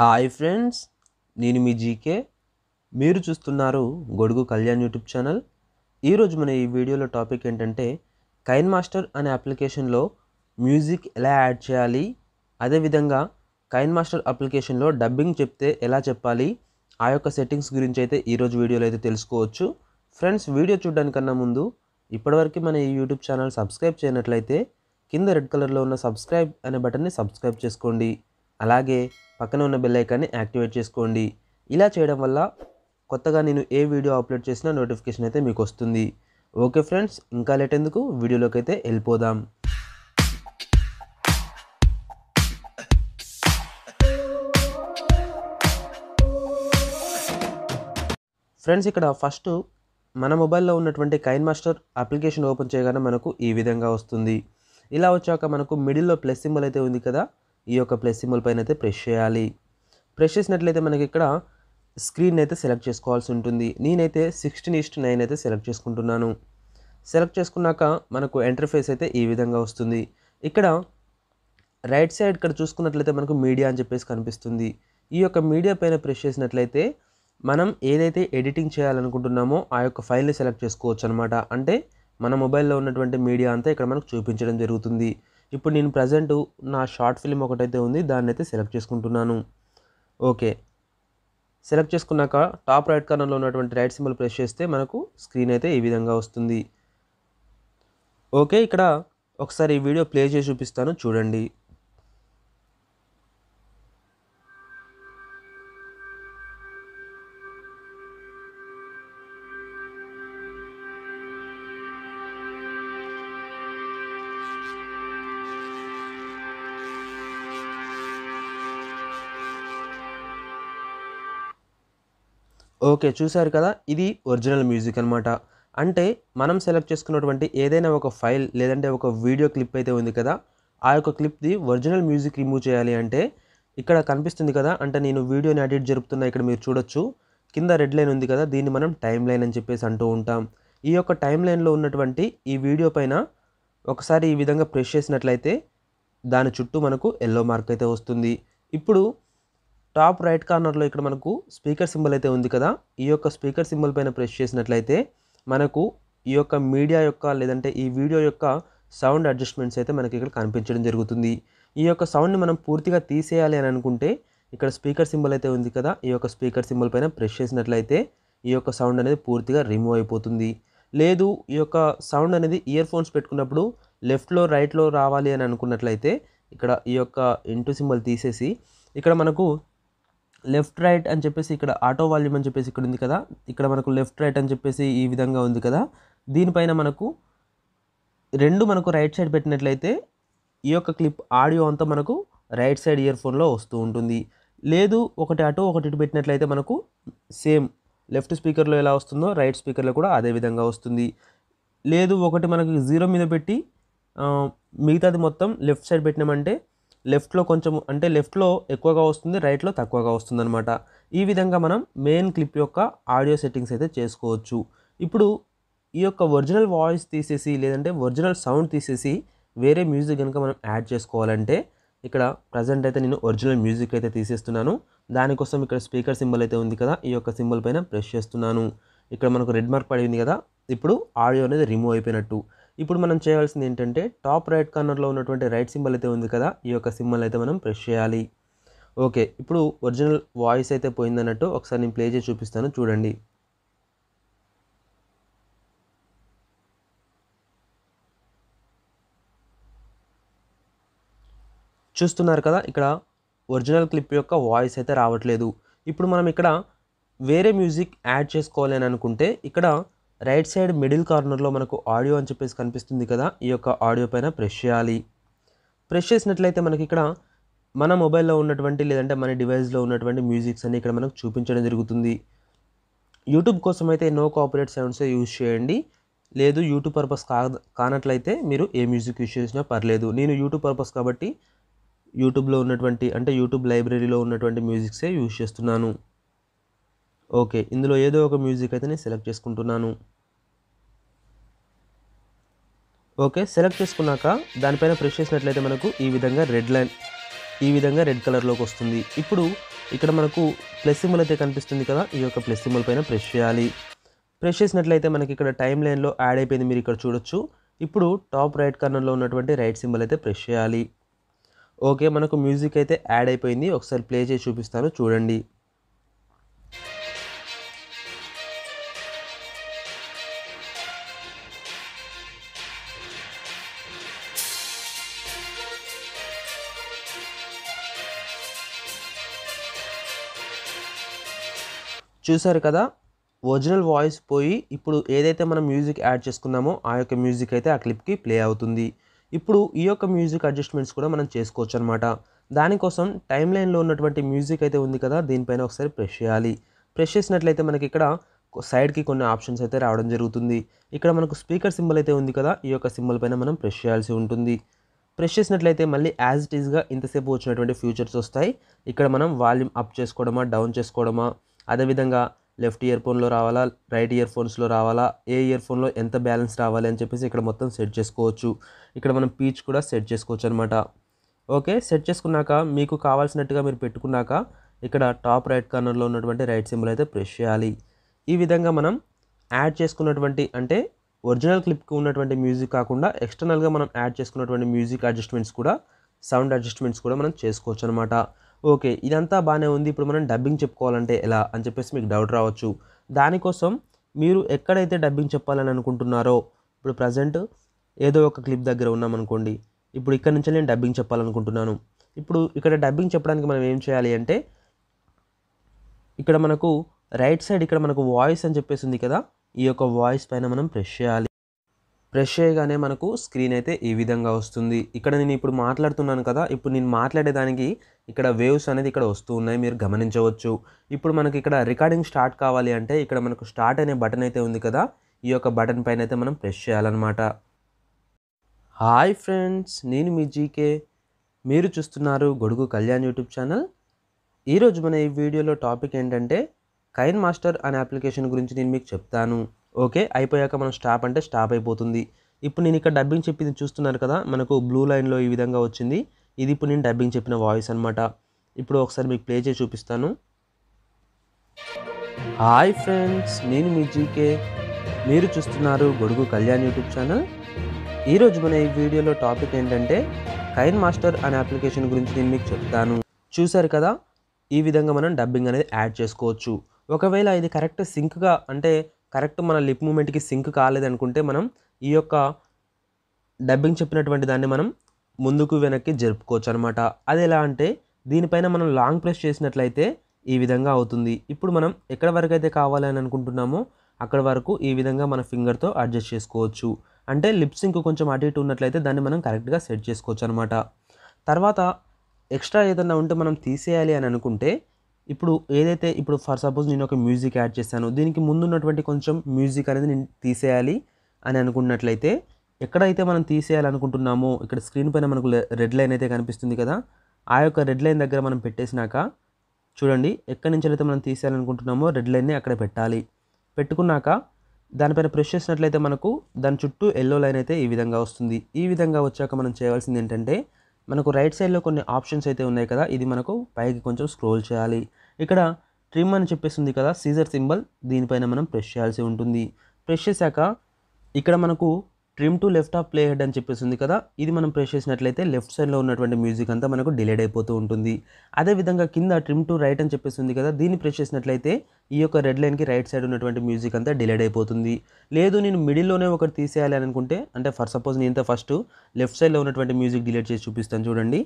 hi friends నేను మీ GK మీరు చూస్తున్నారు గొడుగు కళ్యాణ్ యూట్యూబ్ ఛానల్ ఈరోజు మన ఈ వీడియోలో టాపిక్ ఏంటంటే కైన్ మాస్టర్ అనే అప్లికేషన్లో మ్యూజిక్ ఎలా యాడ్ చేయాలి అదేవిధంగా కైన్ మాస్టర్ అప్లికేషన్లో డబ్బింగ్ చెప్తే ఎలా చెప్పాలి ఆ యొక్క సెట్టింగ్స్ గురించి అయితే ఈరోజు వీడియోలో అయితే తెలుసుకోవచ్చు ఫ్రెండ్స్ వీడియో చూడడానికన్నా ముందు ఇప్పటివరకు మన ఈ యూట్యూబ్ ఛానల్ సబ్స్క్రైబ్ చేయనట్లయితే కింద రెడ్ కలర్లో ఉన్న సబ్స్క్రైబ్ అనే బటన్ని సబ్స్క్రైబ్ చేసుకోండి అలాగే పక్కన ఉన్న బెల్ ఐకాన్ని యాక్టివేట్ చేసుకోండి ఇలా చేయడం వల్ల కొత్తగా నేను ఏ వీడియో అప్లోడ్ చేసినా నోటిఫికేషన్ అయితే మీకు వస్తుంది ఓకే ఫ్రెండ్స్ ఇంకా లేట్ ఎందుకు వీడియోలోకి అయితే వెళ్ళిపోదాం ఫ్రెండ్స్ ఇక్కడ ఫస్ట్ మన మొబైల్లో ఉన్నటువంటి కైన్ మాస్టర్ అప్లికేషన్ ఓపెన్ చేయగానే మనకు ఈ విధంగా వస్తుంది ఇలా వచ్చాక మనకు మిడిల్లో ప్లస్ సింబల్ అయితే ఉంది కదా ఈ యొక్క ప్లస్ సింబల్ పైన అయితే ప్రెస్ చేయాలి ప్రెస్ చేసినట్లయితే మనకి ఇక్కడ స్క్రీన్ అయితే సెలెక్ట్ చేసుకోవాల్సి ఉంటుంది నేనైతే సిక్స్టీన్ ఈస్ట్ నైన్ అయితే సెలెక్ట్ చేసుకుంటున్నాను సెలెక్ట్ చేసుకున్నాక మనకు ఎంటర్ఫేస్ అయితే ఈ విధంగా వస్తుంది ఇక్కడ రైట్ సైడ్ ఇక్కడ చూసుకున్నట్లయితే మనకు మీడియా అని చెప్పేసి కనిపిస్తుంది ఈ యొక్క మీడియా పైన ప్రెస్ చేసినట్లయితే మనం ఏదైతే ఎడిటింగ్ చేయాలనుకుంటున్నామో ఆ యొక్క ఫైల్ని సెలెక్ట్ చేసుకోవచ్చు అనమాట అంటే మన మొబైల్లో ఉన్నటువంటి మీడియా అంతా ఇక్కడ మనకు చూపించడం జరుగుతుంది ఇప్పుడు నేను ప్రజెంట్ నా షార్ట్ ఫిల్మ్ ఒకటైతే ఉంది దాన్ని అయితే సెలెక్ట్ చేసుకుంటున్నాను ఓకే సెలెక్ట్ చేసుకున్నాక టాప్ రైట్ కార్నర్లో ఉన్నటువంటి రైట్ సింబల్ ప్రెస్ చేస్తే మనకు స్క్రీన్ అయితే ఈ విధంగా వస్తుంది ఓకే ఇక్కడ ఒకసారి ఈ వీడియో ప్లే చేసి చూపిస్తాను చూడండి ఓకే చూశారు కదా ఇది ఒరిజినల్ మ్యూజిక్ అనమాట అంటే మనం సెలెక్ట్ చేసుకున్నటువంటి ఏదైనా ఒక ఫైల్ లేదంటే ఒక వీడియో క్లిప్ అయితే ఉంది కదా ఆ యొక్క క్లిప్ది ఒరిజినల్ మ్యూజిక్ రిమూవ్ చేయాలి అంటే ఇక్కడ కనిపిస్తుంది కదా అంటే నేను వీడియోని ఎడిట్ జరుపుతున్నా ఇక్కడ మీరు చూడొచ్చు కింద రెడ్ లైన్ ఉంది కదా దీన్ని మనం టైం లైన్ అని చెప్పేసి అంటూ ఉంటాం ఈ యొక్క టైం లైన్లో ఉన్నటువంటి ఈ వీడియో పైన ఒకసారి ఈ విధంగా ప్రెస్ చేసినట్లయితే దాని చుట్టూ మనకు ఎల్లో మార్క్ అయితే వస్తుంది ఇప్పుడు టాప్ రైట్ కార్నర్లో ఇక్కడ మనకు స్పీకర్ సింబల్ అయితే ఉంది కదా ఈ యొక్క స్పీకర్ సింబల్ పైన ప్రెస్ చేసినట్లయితే మనకు ఈ యొక్క మీడియా యొక్క లేదంటే ఈ వీడియో యొక్క సౌండ్ అడ్జస్ట్మెంట్స్ అయితే మనకి ఇక్కడ కనిపించడం జరుగుతుంది ఈ యొక్క సౌండ్ని మనం పూర్తిగా తీసేయాలి అని అనుకుంటే ఇక్కడ స్పీకర్ సింబల్ అయితే ఉంది కదా ఈ యొక్క స్పీకర్ సింబల్ పైన ప్రెస్ చేసినట్లయితే ఈ యొక్క సౌండ్ అనేది పూర్తిగా రిమూవ్ అయిపోతుంది లేదు ఈ యొక్క సౌండ్ అనేది ఇయర్ ఫోన్స్ పెట్టుకున్నప్పుడు లెఫ్ట్లో రైట్లో రావాలి అని అనుకున్నట్లయితే ఇక్కడ ఈ యొక్క ఇంటూ సింబల్ తీసేసి ఇక్కడ మనకు లెఫ్ట్ రైట్ అని చెప్పేసి ఇక్కడ ఆటో వాల్యూమ్ అని చెప్పేసి ఇక్కడ ఉంది కదా ఇక్కడ మనకు లెఫ్ట్ రైట్ అని చెప్పేసి ఈ విధంగా ఉంది కదా దీనిపైన మనకు రెండు మనకు రైట్ సైడ్ పెట్టినట్లయితే ఈ యొక్క క్లిప్ ఆడియో అంతా మనకు రైట్ సైడ్ ఇయర్ ఫోన్లో వస్తూ ఉంటుంది లేదు ఒకటి అటు ఒకటి ఇటు పెట్టినట్లయితే మనకు సేమ్ లెఫ్ట్ స్పీకర్లో ఎలా వస్తుందో రైట్ స్పీకర్లో కూడా అదే విధంగా వస్తుంది లేదు ఒకటి మనకు జీరో మీద పెట్టి మిగతాది మొత్తం లెఫ్ట్ సైడ్ పెట్టినామంటే లెఫ్ట్లో కొంచెం అంటే లెఫ్ట్లో ఎక్కువగా వస్తుంది రైట్లో తక్కువగా వస్తుంది అనమాట ఈ విధంగా మనం మెయిన్ క్లిప్ యొక్క ఆడియో సెట్టింగ్స్ అయితే చేసుకోవచ్చు ఇప్పుడు ఈ యొక్క ఒరిజినల్ వాయిస్ తీసేసి లేదంటే ఒరిజినల్ సౌండ్ తీసేసి వేరే మ్యూజిక్ కనుక మనం యాడ్ చేసుకోవాలంటే ఇక్కడ ప్రజెంట్ అయితే నేను ఒరిజినల్ మ్యూజిక్ అయితే తీసేస్తున్నాను దానికోసం ఇక్కడ స్పీకర్ సింబల్ అయితే ఉంది కదా ఈ యొక్క సింబల్ పైన ప్రెస్ చేస్తున్నాను ఇక్కడ మనకు రెడ్ మార్క్ పడింది కదా ఇప్పుడు ఆడియో అనేది రిమూవ్ అయిపోయినట్టు ఇప్పుడు మనం చేయాల్సింది ఏంటంటే టాప్ రైట్ కార్నర్లో ఉన్నటువంటి రైట్ సింబల్ అయితే ఉంది కదా ఈ యొక్క సింబల్ అయితే మనం ప్రెస్ చేయాలి ఓకే ఇప్పుడు ఒరిజినల్ వాయిస్ అయితే పోయిందన్నట్టు ఒకసారి నేను ప్లే చేసి చూపిస్తాను చూడండి చూస్తున్నారు కదా ఇక్కడ ఒరిజినల్ క్లిప్ యొక్క వాయిస్ అయితే రావట్లేదు ఇప్పుడు మనం ఇక్కడ వేరే మ్యూజిక్ యాడ్ చేసుకోవాలి అని అనుకుంటే ఇక్కడ రైట్ సైడ్ మిడిల్ కార్నర్లో మనకు ఆడియో అని చెప్పేసి కనిపిస్తుంది కదా ఈ యొక్క ఆడియో పైన ప్రెష్ చేయాలి ప్రెష్ చేసినట్లయితే మనకి ఇక్కడ మన మొబైల్లో ఉన్నటువంటి లేదంటే మన డివైస్లో ఉన్నటువంటి మ్యూజిక్స్ అన్ని ఇక్కడ మనకు చూపించడం జరుగుతుంది యూట్యూబ్ కోసం అయితే నో కాపరేట్ సౌండ్సే యూజ్ చేయండి లేదు యూట్యూబ్ పర్పస్ కా కానట్లయితే మీరు ఏ మ్యూజిక్ యూజ్ చేసినా పర్లేదు నేను యూట్యూబ్ పర్పస్ కాబట్టి యూట్యూబ్లో ఉన్నటువంటి అంటే యూట్యూబ్ లైబ్రరీలో ఉన్నటువంటి మ్యూజిక్సే యూజ్ చేస్తున్నాను ఓకే ఇందులో ఏదో ఒక మ్యూజిక్ అయితే నేను సెలెక్ట్ చేసుకుంటున్నాను ఓకే సెలెక్ట్ చేసుకున్నాక దానిపైన ప్రెస్ చేసినట్లయితే మనకు ఈ విధంగా రెడ్ లైన్ ఈ విధంగా రెడ్ కలర్లోకి వస్తుంది ఇప్పుడు ఇక్కడ మనకు ప్లస్ సింబల్ అయితే కనిపిస్తుంది కదా ఈ యొక్క ప్లస్ సింబల్ పైన ప్రెస్ చేయాలి ప్రెస్ చేసినట్లయితే మనకి ఇక్కడ టైం లైన్లో యాడ్ అయిపోయింది మీరు ఇక్కడ చూడొచ్చు ఇప్పుడు టాప్ రైట్ కార్నర్లో ఉన్నటువంటి రైట్ సింబల్ అయితే ప్రెస్ చేయాలి ఓకే మనకు మ్యూజిక్ అయితే యాడ్ అయిపోయింది ఒకసారి ప్లే చేసి చూపిస్తాను చూడండి చూసారు కదా ఒరిజినల్ వాయిస్ పోయి ఇప్పుడు ఏదైతే మనం మ్యూజిక్ యాడ్ చేసుకున్నామో ఆ యొక్క మ్యూజిక్ అయితే ఆ క్లిప్కి ప్లే అవుతుంది ఇప్పుడు ఈ యొక్క మ్యూజిక్ అడ్జస్ట్మెంట్స్ కూడా మనం చేసుకోవచ్చు అనమాట దానికోసం టైం లైన్లో ఉన్నటువంటి మ్యూజిక్ అయితే ఉంది కదా దీనిపైన ఒకసారి ప్రెస్ చేయాలి ప్రెష్ చేసినట్లయితే మనకి ఇక్కడ సైడ్కి కొన్ని ఆప్షన్స్ అయితే రావడం జరుగుతుంది ఇక్కడ మనకు స్పీకర్ సింబల్ అయితే ఉంది కదా ఈ యొక్క సింబల్ పైన మనం ప్రెష్ చేయాల్సి ఉంటుంది ప్రెష్ చేసినట్లయితే మళ్ళీ యాజ్ ఇట్ ఈస్గా ఇంతసేపు వచ్చినటువంటి ఫ్యూచర్స్ వస్తాయి ఇక్కడ మనం వాల్యూమ్ అప్ చేసుకోవడమా డౌన్ చేసుకోవడమా అదేవిధంగా లెఫ్ట్ ఇయర్ ఫోన్లో రావాలా రైట్ ఇయర్ ఫోన్స్లో రావాలా ఏ ఇయర్ ఫోన్లో ఎంత బ్యాలెన్స్ రావాలి అని చెప్పేసి ఇక్కడ మొత్తం సెట్ చేసుకోవచ్చు ఇక్కడ మనం పీచ్ కూడా సెట్ చేసుకోవచ్చు అనమాట ఓకే సెట్ చేసుకున్నాక మీకు కావాల్సినట్టుగా మీరు పెట్టుకున్నాక ఇక్కడ టాప్ రైట్ కార్నర్లో ఉన్నటువంటి రైట్ సింబల్ అయితే ప్రెస్ చేయాలి ఈ విధంగా మనం యాడ్ చేసుకున్నటువంటి అంటే ఒరిజినల్ క్లిప్కి ఉన్నటువంటి మ్యూజిక్ కాకుండా ఎక్స్టర్నల్గా మనం యాడ్ చేసుకున్నటువంటి మ్యూజిక్ అడ్జస్ట్మెంట్స్ కూడా సౌండ్ అడ్జస్ట్మెంట్స్ కూడా మనం చేసుకోవచ్చు అనమాట ఓకే ఇదంతా బాగానే ఉంది ఇప్పుడు మనం డబ్బింగ్ చెప్పుకోవాలంటే ఎలా అని చెప్పేసి మీకు డౌట్ రావచ్చు దానికోసం మీరు ఎక్కడైతే డబ్బింగ్ చెప్పాలని అనుకుంటున్నారో ఇప్పుడు ప్రజెంట్ ఏదో ఒక క్లిప్ దగ్గర ఉన్నామనుకోండి ఇప్పుడు ఇక్కడ నుంచి నేను డబ్బింగ్ చెప్పాలనుకుంటున్నాను ఇప్పుడు ఇక్కడ డబ్బింగ్ చెప్పడానికి మనం ఏం చేయాలి అంటే ఇక్కడ మనకు రైట్ సైడ్ ఇక్కడ మనకు వాయిస్ అని చెప్పేసి ఉంది కదా ఈ యొక్క వాయిస్ పైన మనం ప్రెస్ చేయాలి ప్రెస్ చేయగానే మనకు స్క్రీన్ అయితే ఈ విధంగా వస్తుంది ఇక్కడ నేను ఇప్పుడు మాట్లాడుతున్నాను కదా ఇప్పుడు నేను మాట్లాడేదానికి ఇక్కడ వేవ్స్ అనేది ఇక్కడ వస్తూ ఉన్నాయి మీరు గమనించవచ్చు ఇప్పుడు మనకి ఇక్కడ రికార్డింగ్ స్టార్ట్ కావాలి అంటే ఇక్కడ మనకు స్టార్ట్ అనే బటన్ అయితే ఉంది కదా ఈ యొక్క బటన్ పైన అయితే మనం ప్రెస్ చేయాలన్నమాట హాయ్ ఫ్రెండ్స్ నేను మీ జీకే మీరు చూస్తున్నారు గొడుగు కళ్యాణ్ యూట్యూబ్ ఛానల్ ఈరోజు మన ఈ వీడియోలో టాపిక్ ఏంటంటే కైన్ మాస్టర్ అనే అప్లికేషన్ గురించి నేను మీకు చెప్తాను ఓకే అయిపోయాక మనం స్టాప్ అంటే స్టాప్ అయిపోతుంది ఇప్పుడు నేను ఇక్కడ డబ్బింగ్ చెప్పింది చూస్తున్నారు కదా మనకు బ్లూ లైన్లో ఈ విధంగా వచ్చింది ఇది ఇప్పుడు నేను డబ్బింగ్ చెప్పిన వాయిస్ అనమాట ఇప్పుడు ఒకసారి మీకు ప్లే చేసి చూపిస్తాను హాయ్ ఫ్రెండ్స్ నేను మీ జీకే మీరు చూస్తున్నారు గొడుగు కళ్యాణ్ యూట్యూబ్ ఛానల్ ఈరోజు మన ఈ వీడియోలో టాపిక్ ఏంటంటే కైన్ మాస్టర్ అనే అప్లికేషన్ గురించి నేను మీకు చెప్తాను చూశారు కదా ఈ విధంగా మనం డబ్బింగ్ అనేది యాడ్ చేసుకోవచ్చు ఒకవేళ ఇది కరెక్ట్ సింక్గా అంటే కరెక్ట్ మన లిప్ మూమెంట్కి సింక్ కాలేదనుకుంటే మనం ఈ యొక్క డబ్బింగ్ చెప్పినటువంటి దాన్ని మనం ముందుకు వెనక్కి జరుపుకోవచ్చు అనమాట అది ఎలా అంటే దీనిపైన మనం లాంగ్ ప్రెస్ చేసినట్లయితే ఈ విధంగా అవుతుంది ఇప్పుడు మనం ఎక్కడ వరకు అయితే కావాలని అనుకుంటున్నామో అక్కడ వరకు ఈ విధంగా మన ఫింగర్తో అడ్జస్ట్ చేసుకోవచ్చు అంటే లిప్ సింక్ కొంచెం అటు ఇటు ఉన్నట్లయితే దాన్ని మనం కరెక్ట్గా సెట్ చేసుకోవచ్చు అనమాట తర్వాత ఎక్స్ట్రా ఏదన్నా ఉంటే మనం తీసేయాలి అని అనుకుంటే ఇప్పుడు ఏదైతే ఇప్పుడు ఫర్ సపోజ్ నేను ఒక మ్యూజిక్ యాడ్ చేశాను దీనికి ముందున్నటువంటి కొంచెం మ్యూజిక్ అనేది నేను తీసేయాలి అని అనుకున్నట్లయితే ఎక్కడైతే మనం తీసేయాలనుకుంటున్నామో ఇక్కడ స్క్రీన్ పైన మనకు రెడ్ లైన్ అయితే కనిపిస్తుంది కదా ఆ యొక్క రెడ్ లైన్ దగ్గర మనం పెట్టేసినాక చూడండి ఎక్కడి నుంచి అయితే మనం తీసేయాలనుకుంటున్నామో రెడ్ లైన్ని అక్కడ పెట్టాలి పెట్టుకున్నాక దానిపైన ప్రెస్ చేసినట్లయితే మనకు దాని చుట్టూ ఎల్లో లైన్ అయితే ఈ విధంగా వస్తుంది ఈ విధంగా వచ్చాక మనం చేయాల్సింది ఏంటంటే మనకు రైట్ సైడ్లో కొన్ని ఆప్షన్స్ అయితే ఉన్నాయి కదా ఇది మనకు పైకి కొంచెం స్క్రోల్ చేయాలి ఇక్కడ ట్రిమ్ అని చెప్పేసింది కదా సీజర్ సింబల్ దీనిపైన మనం ప్రెస్ చేయాల్సి ఉంటుంది ప్రెస్ చేశాక ఇక్కడ మనకు trim to left of play head అని చెప్పేసి ఉంది కదా ఇది మనం ప్రెస్ చేసినట్లయితే లెఫ్ట్ సైడ్లో ఉన్నటువంటి మ్యూజిక్ అంతా మనకు డిలేడ్ అయిపోతూ ఉంటుంది అదేవిధంగా కింద ట్రిమ్ టు రైట్ అని చెప్పేసి ఉంది కదా దీన్ని ప్రెస్ చేసినట్లయితే ఈ యొక్క రెడ్ లైన్కి రైట్ సైడ్ ఉన్నటువంటి మ్యూజిక్ అంతా డిలేడ్ అయిపోతుంది లేదు నేను మిడిల్లోనే ఒకటి తీసేయాలి అనుకుంటే అంటే ఫర్ సపోజ్ నేను ఫస్ట్ లెఫ్ట్ సైడ్లో ఉన్నటువంటి మ్యూజిక్ డిలేట్ చేసి చూపిస్తాను చూడండి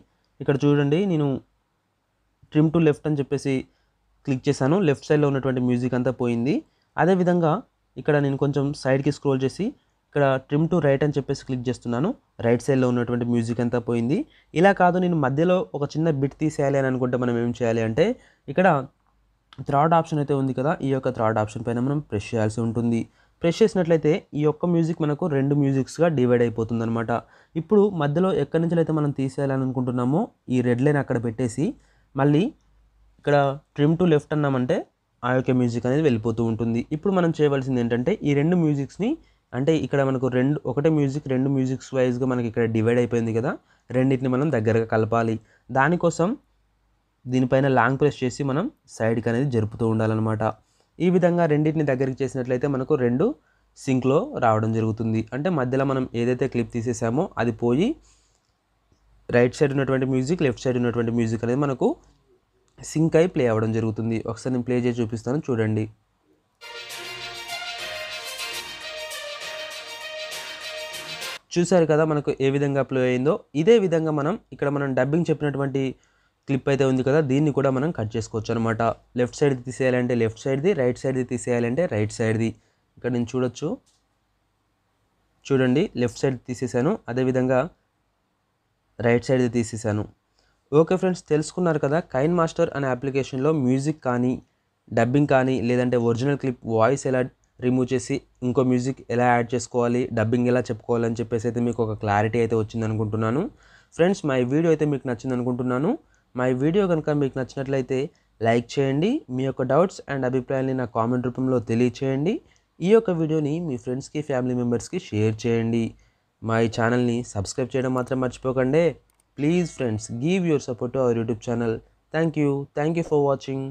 ఇక్కడ చూడండి నేను ట్రిమ్ టు లెఫ్ట్ అని చెప్పేసి క్లిక్ చేశాను లెఫ్ట్ సైడ్లో ఉన్నటువంటి మ్యూజిక్ అంతా పోయింది అదేవిధంగా ఇక్కడ నేను కొంచెం సైడ్కి స్క్రోల్ చేసి ఇక్కడ ట్రిమ్ టు రైట్ అని చెప్పేసి క్లిక్ చేస్తున్నాను రైట్ సైడ్లో ఉన్నటువంటి మ్యూజిక్ అంతా పోయింది ఇలా కాదు నేను మధ్యలో ఒక చిన్న బిట్ తీసేయాలి అని అనుకుంటే మనం ఏం చేయాలి అంటే ఇక్కడ థ్రాడ్ ఆప్షన్ అయితే ఉంది కదా ఈ యొక్క థ్రాడ్ ఆప్షన్ పైన మనం ప్రెస్ చేయాల్సి ఉంటుంది ప్రెష్ చేసినట్లయితే ఈ యొక్క మ్యూజిక్ మనకు రెండు మ్యూజిక్స్గా డివైడ్ అయిపోతుంది అనమాట ఇప్పుడు మధ్యలో ఎక్కడి నుంచి అయితే మనం తీసేయాలని అనుకుంటున్నామో ఈ రెడ్ లైన్ అక్కడ పెట్టేసి మళ్ళీ ఇక్కడ ట్రిమ్ టు లెఫ్ట్ అన్నామంటే ఆ యొక్క మ్యూజిక్ అనేది వెళ్ళిపోతూ ఉంటుంది ఇప్పుడు మనం చేయవలసింది ఏంటంటే ఈ రెండు మ్యూజిక్స్ని అంటే ఇక్కడ మనకు రెండు ఒకటే మ్యూజిక్ రెండు మ్యూజిక్స్ వైజ్గా మనకి ఇక్కడ డివైడ్ అయిపోయింది కదా రెండింటిని మనం దగ్గరగా కలపాలి దానికోసం దీనిపైన లాంగ్ ప్రెస్ చేసి మనం సైడ్కి అనేది జరుపుతూ ఉండాలన్నమాట ఈ విధంగా రెండింటిని దగ్గరికి చేసినట్లయితే మనకు రెండు సింక్లో రావడం జరుగుతుంది అంటే మధ్యలో మనం ఏదైతే క్లిప్ తీసేసామో అది పోయి రైట్ సైడ్ ఉన్నటువంటి మ్యూజిక్ లెఫ్ట్ సైడ్ ఉన్నటువంటి మ్యూజిక్ అనేది మనకు సింక్ అయి ప్లే అవ్వడం జరుగుతుంది ఒకసారి నేను ప్లే చేసి చూపిస్తాను చూడండి చూశారు కదా మనకు ఏ విధంగా ప్లే అయిందో ఇదే విధంగా మనం ఇక్కడ మనం డబ్బింగ్ చెప్పినటువంటి క్లిప్ అయితే ఉంది కదా దీన్ని కూడా మనం కట్ చేసుకోవచ్చు అనమాట లెఫ్ట్ సైడ్ తీసేయాలంటే లెఫ్ట్ సైడ్ది రైట్ సైడ్ది తీసేయాలంటే రైట్ సైడ్ది ఇక్కడ నేను చూడొచ్చు చూడండి లెఫ్ట్ సైడ్ తీసేసాను అదేవిధంగా రైట్ సైడ్ది తీసేసాను ఓకే ఫ్రెండ్స్ తెలుసుకున్నారు కదా కైన్ మాస్టర్ అనే అప్లికేషన్లో మ్యూజిక్ కానీ డబ్బింగ్ కానీ లేదంటే ఒరిజినల్ క్లిప్ వాయిస్ ఎలా రిమూవ్ చేసి ఇంకో మ్యూజిక్ ఎలా యాడ్ చేసుకోవాలి డబ్బింగ్ ఎలా చెప్పుకోవాలి అని చెప్పేసి అయితే మీకు ఒక క్లారిటీ అయితే వచ్చింది అనుకుంటున్నాను ఫ్రెండ్స్ మా వీడియో అయితే మీకు నచ్చింది అనుకుంటున్నాను మా వీడియో కనుక మీకు నచ్చినట్లయితే లైక్ చేయండి మీ యొక్క డౌట్స్ అండ్ అభిప్రాయాన్ని నా కామెంట్ రూపంలో తెలియచేయండి ఈ యొక్క వీడియోని మీ ఫ్రెండ్స్కి ఫ్యామిలీ మెంబర్స్కి షేర్ చేయండి మా ఈ ఛానల్ని సబ్స్క్రైబ్ చేయడం మాత్రం మర్చిపోకండి please friends give your support our YouTube channel thank you thank you for watching